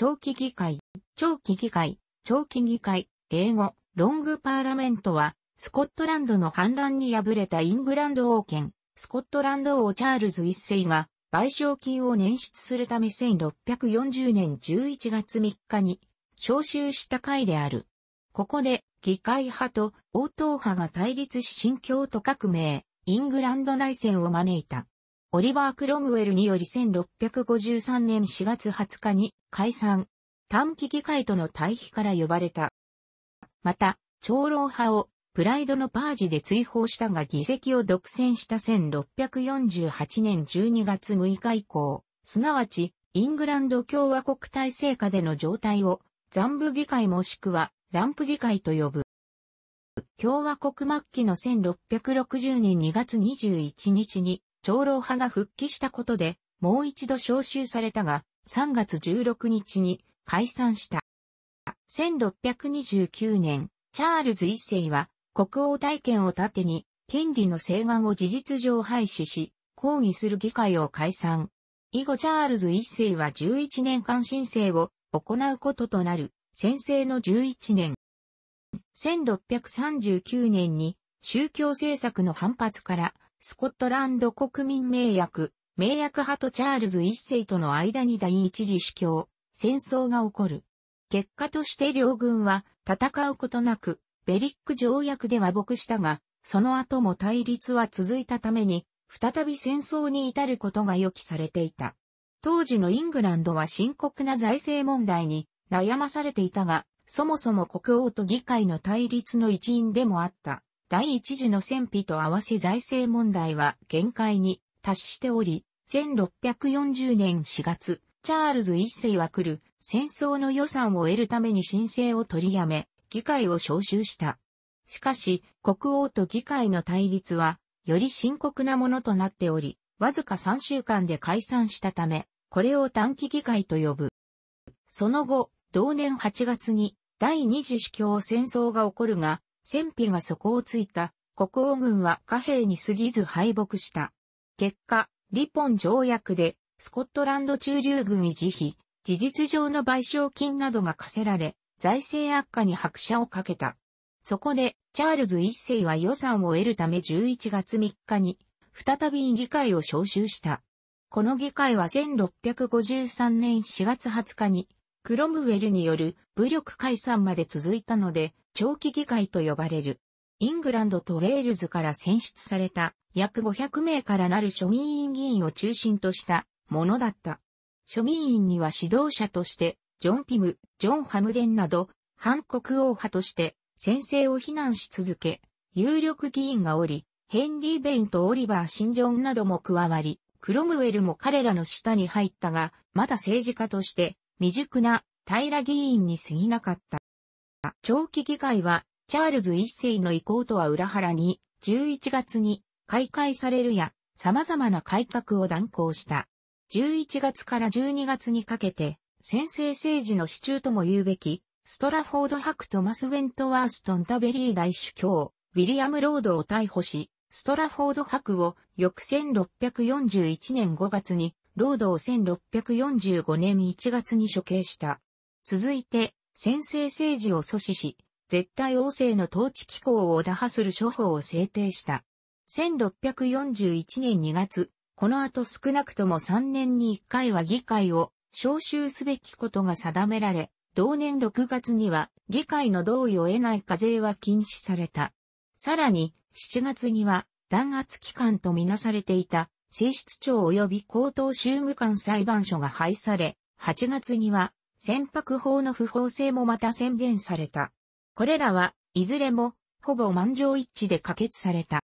長期議会、長期議会、長期議会、英語、ロングパーラメントは、スコットランドの反乱に敗れたイングランド王権、スコットランド王チャールズ一世が、賠償金を捻出するため1640年11月3日に、招集した会である。ここで、議会派と王党派が対立し新教と革命、イングランド内戦を招いた。オリバー・クロムウェルにより1653年4月20日に解散、短期議会との対比から呼ばれた。また、長老派をプライドのパージで追放したが議席を独占した1648年12月6日以降、すなわちイングランド共和国体制下での状態を残部議会もしくはランプ議会と呼ぶ。共和国末期の1660年2月21日に長老派が復帰したことで、もう一度召集されたが、3月16日に解散した。1629年、チャールズ一世は国王体験を盾に権利の請願を事実上廃止し、抗議する議会を解散。以後チャールズ一世は11年間申請を行うこととなる、先制の11年。1639年に宗教政策の反発からスコットランド国民名約、名約派とチャールズ一世との間に第一次主教、戦争が起こる。結果として両軍は戦うことなく、ベリック条約で和睦したが、その後も対立は続いたために、再び戦争に至ることが予期されていた。当時のイングランドは深刻な財政問題に悩まされていたが、そもそも国王と議会の対立の一因でもあった。第一次の戦費と合わせ財政問題は限界に達しており、1640年4月、チャールズ一世は来る戦争の予算を得るために申請を取りやめ、議会を招集した。しかし、国王と議会の対立は、より深刻なものとなっており、わずか3週間で解散したため、これを短期議会と呼ぶ。その後、同年8月に第二次主教戦争が起こるが、戦費が底をついた国王軍は貨幣に過ぎず敗北した。結果、リポン条約でスコットランド中流軍維持費、事実上の賠償金などが課せられ、財政悪化に拍車をかけた。そこで、チャールズ一世は予算を得るため11月3日に、再び議会を招集した。この議会は1653年4月20日に、クロムウェルによる武力解散まで続いたので、長期議会と呼ばれる。イングランドとウェールズから選出された約500名からなる庶民院議員を中心としたものだった。庶民院には指導者として、ジョン・ピム、ジョン・ハムデンなど、反国王派として、先制を非難し続け、有力議員がおり、ヘンリー・ベインとオリバー・シンジョンなども加わり、クロムウェルも彼らの下に入ったが、まだ政治家として未熟な平議員に過ぎなかった。長期議会は、チャールズ一世の意向とは裏腹に、11月に開会されるや、様々な改革を断行した。11月から12月にかけて、先制政治の支柱とも言うべき、ストラフォード博トマス・ウェントワーストン・タベリー大主教、ウィリアム・ロードを逮捕し、ストラフォード博を翌1641年5月に労働を1645年1月に処刑した。続いて、先制政治を阻止し、絶対王政の統治機構を打破する処方を制定した。1641年2月、この後少なくとも3年に1回は議会を招集すべきことが定められ、同年6月には議会の同意を得ない課税は禁止された。さらに、7月には弾圧期間とみなされていた性質庁及び高等州務官裁判所が廃され、8月には船舶法の不法性もまた宣言された。これらはいずれもほぼ満場一致で可決された。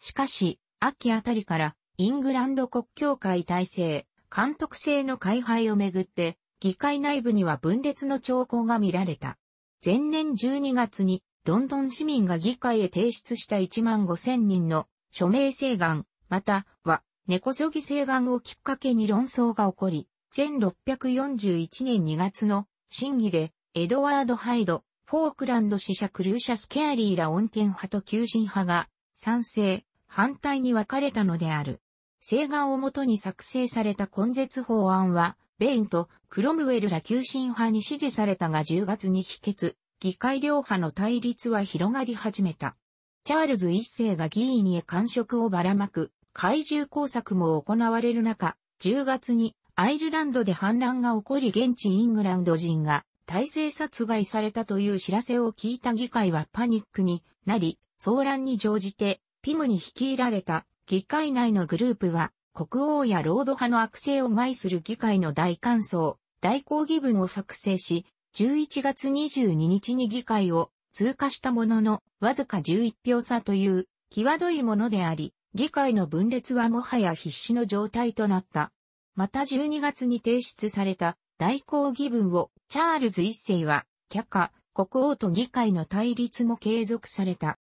しかし、秋あたりからイングランド国教会体制、監督制の改廃をめぐって、議会内部には分裂の兆候が見られた。前年12月にロンドン市民が議会へ提出した1万5千人の署名請願、または、猫こそぎ西をきっかけに論争が起こり、1641年2月の審議で、エドワード・ハイド、フォークランド死者クルーシャス・ケアリーら恩健派と求人派が、賛成、反対に分かれたのである。西願をもとに作成された根絶法案は、ベインとクロムウェルら求心派に支持されたが10月に否決、議会両派の対立は広がり始めた。チャールズ一世が議員へ感触をばらまく、怪獣工作も行われる中、10月にアイルランドで反乱が起こり現地イングランド人が体制殺害されたという知らせを聞いた議会はパニックになり、騒乱に乗じてピムに率いられた議会内のグループは国王やロード派の悪性を害する議会の大感想、大抗議文を作成し、11月22日に議会を通過したものの、わずか11票差という、際どいものであり、議会の分裂はもはや必死の状態となった。また12月に提出された代行議文をチャールズ一世は却下、国王と議会の対立も継続された。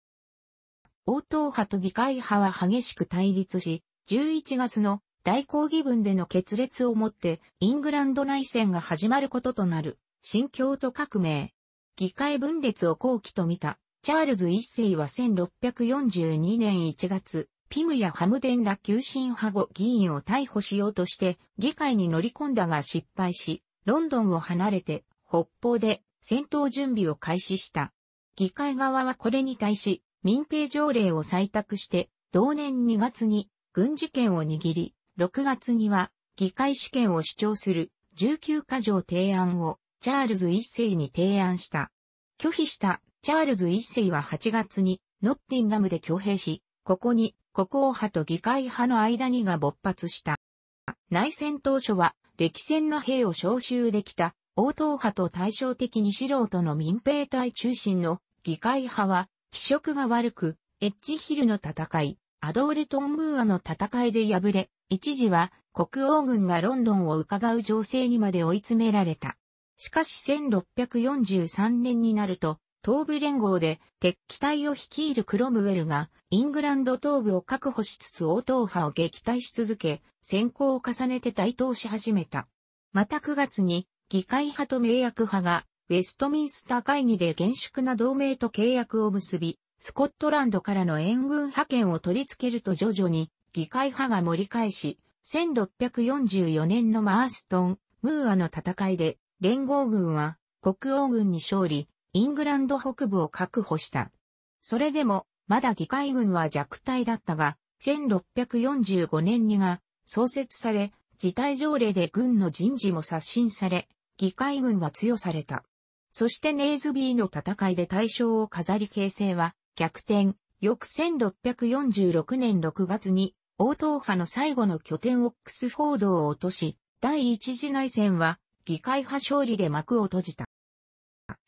王党派と議会派は激しく対立し、11月の代行議文での決裂をもってイングランド内戦が始まることとなる新教徒革命。議会分裂を後期と見たチャールズ一世は1642年1月ピムやハムデンら急進派後議員を逮捕しようとして議会に乗り込んだが失敗し、ロンドンを離れて北方で戦闘準備を開始した。議会側はこれに対し民兵条例を採択して同年2月に軍事権を握り、6月には議会主権を主張する19か条提案をチャールズ一世に提案した。拒否したチャールズ一世は8月にノッティンガムで挙兵し、ここに国王派と議会派の間にが勃発した。内戦当初は、歴戦の兵を召集できた、王党派と対照的に素人の民兵隊中心の議会派は、気色が悪く、エッジヒルの戦い、アドールトンムーアの戦いで敗れ、一時は国王軍がロンドンを伺う情勢にまで追い詰められた。しかし1643年になると、東部連合で敵機隊を率いるクロムウェルがイングランド東部を確保しつつ応答派を撃退し続け、先行を重ねて台頭し始めた。また9月に議会派と名約派がウェストミンスター会議で厳粛な同盟と契約を結び、スコットランドからの援軍派遣を取り付けると徐々に議会派が盛り返し、1644年のマーストン、ムーアの戦いで連合軍は国王軍に勝利、イングランド北部を確保した。それでも、まだ議会軍は弱体だったが、1645年にが創設され、事態条例で軍の人事も刷新され、議会軍は強された。そしてネーズビーの戦いで大勝を飾り形成は逆転、翌1646年6月に、王党派の最後の拠点オックスフォードを落とし、第一次内戦は議会派勝利で幕を閉じた。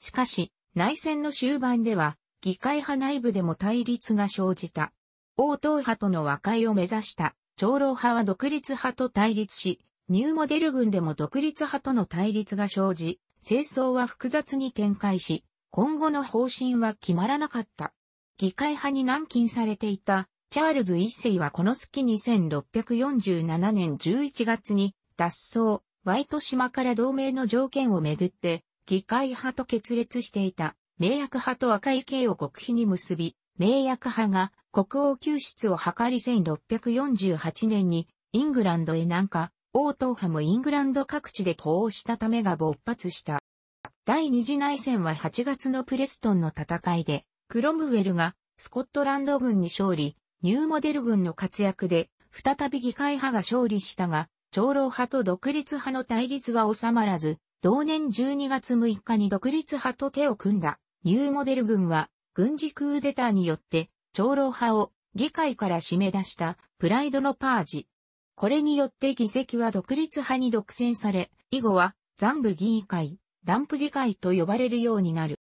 しかし、内戦の終盤では、議会派内部でも対立が生じた。王党派との和解を目指した、長老派は独立派と対立し、ニューモデル軍でも独立派との対立が生じ、戦争は複雑に展開し、今後の方針は決まらなかった。議会派に軟禁されていた、チャールズ一世はこの月に1647年11月に脱走、ワイト島から同盟の条件をめぐって議会派と決裂していた、名役派と赤い系を国費に結び、名役派が国王救出を図り1648年にイングランドへ南下、王党派もイングランド各地で呼応したためが勃発した。第二次内戦は8月のプレストンの戦いで、クロムウェルがスコットランド軍に勝利、ニューモデル軍の活躍で、再び議会派が勝利したが、長老派と独立派の対立は収まらず、同年12月6日に独立派と手を組んだニューモデル軍は軍事クーデターによって長老派を議会から締め出したプライドのパージ。これによって議席は独立派に独占され、以後は残部議会、ランプ議会と呼ばれるようになる。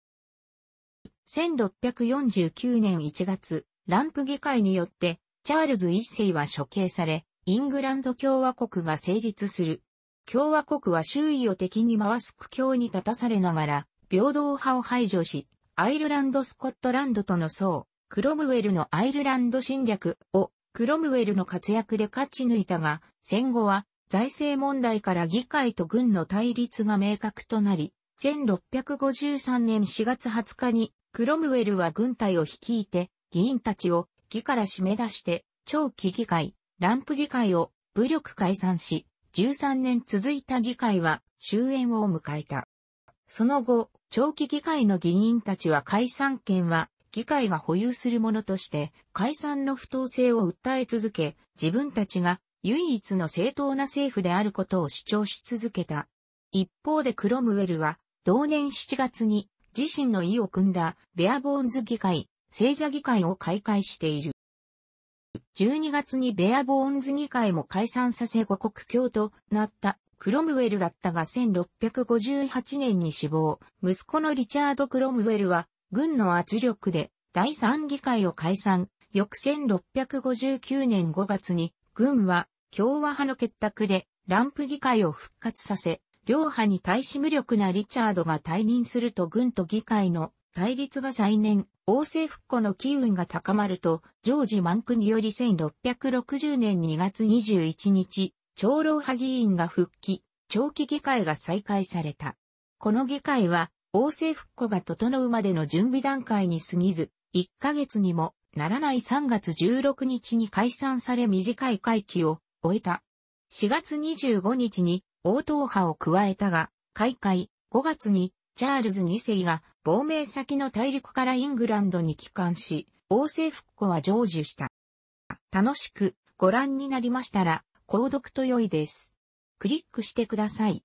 1649年1月、ランプ議会によってチャールズ一世は処刑され、イングランド共和国が成立する共和国は周囲を敵に回す苦境に立たされながら、平等派を排除し、アイルランド・スコットランドとの層、クロムウェルのアイルランド侵略をクロムウェルの活躍で勝ち抜いたが、戦後は財政問題から議会と軍の対立が明確となり、1653年4月20日にクロムウェルは軍隊を率いて議員たちを議から締め出して長期議会、ランプ議会を武力解散し、13年続いた議会は終焉を迎えた。その後、長期議会の議員たちは解散権は議会が保有するものとして解散の不当性を訴え続け、自分たちが唯一の正当な政府であることを主張し続けた。一方でクロムウェルは同年7月に自身の意を組んだベアボーンズ議会、聖者議会を開会している。12月にベアボーンズ議会も解散させ五国教となったクロムウェルだったが1658年に死亡。息子のリチャード・クロムウェルは軍の圧力で第三議会を解散。翌1659年5月に軍は共和派の結託でランプ議会を復活させ、両派に対し無力なリチャードが退任すると軍と議会の対立が再燃。王政復古の機運が高まると、ジョージ・マンクにより1660年2月21日、長老派議員が復帰、長期議会が再開された。この議会は、王政復古が整うまでの準備段階に過ぎず、1ヶ月にもならない3月16日に解散され短い会期を終えた。4月25日に王党派を加えたが、開会5月にチャールズ2世が亡命先の大陸からイングランドに帰還し、王政復古は成就した。楽しくご覧になりましたら、購読と良いです。クリックしてください。